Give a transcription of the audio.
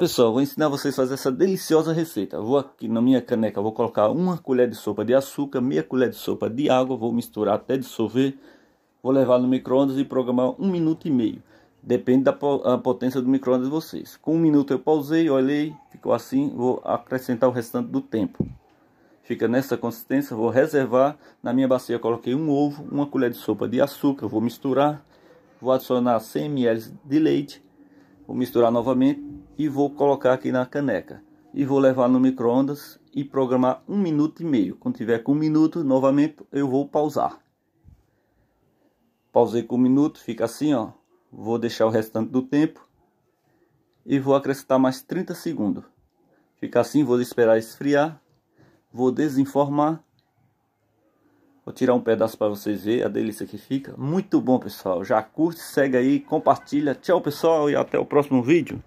pessoal, vou ensinar vocês a fazer essa deliciosa receita. Vou aqui na minha caneca, vou colocar uma colher de sopa de açúcar, meia colher de sopa de água, vou misturar até dissolver. Vou levar no micro-ondas e programar um minuto e meio. Depende da potência do micro-ondas de vocês. Com um minuto eu pausei, olhei, ficou assim, vou acrescentar o restante do tempo. Fica nessa consistência, vou reservar. Na minha bacia coloquei um ovo, uma colher de sopa de açúcar, vou misturar. Vou adicionar 100 ml de leite, vou misturar novamente e vou colocar aqui na caneca. E vou levar no micro-ondas e programar um minuto e meio. Quando tiver com um minuto, novamente eu vou pausar. Pausei com um minuto, fica assim, ó. Vou deixar o restante do tempo e vou acrescentar mais 30 segundos. Fica assim, vou esperar esfriar, vou desinformar. Vou tirar um pedaço para vocês verem a delícia que fica. Muito bom, pessoal. Já curte, segue aí, compartilha. Tchau, pessoal, e até o próximo vídeo.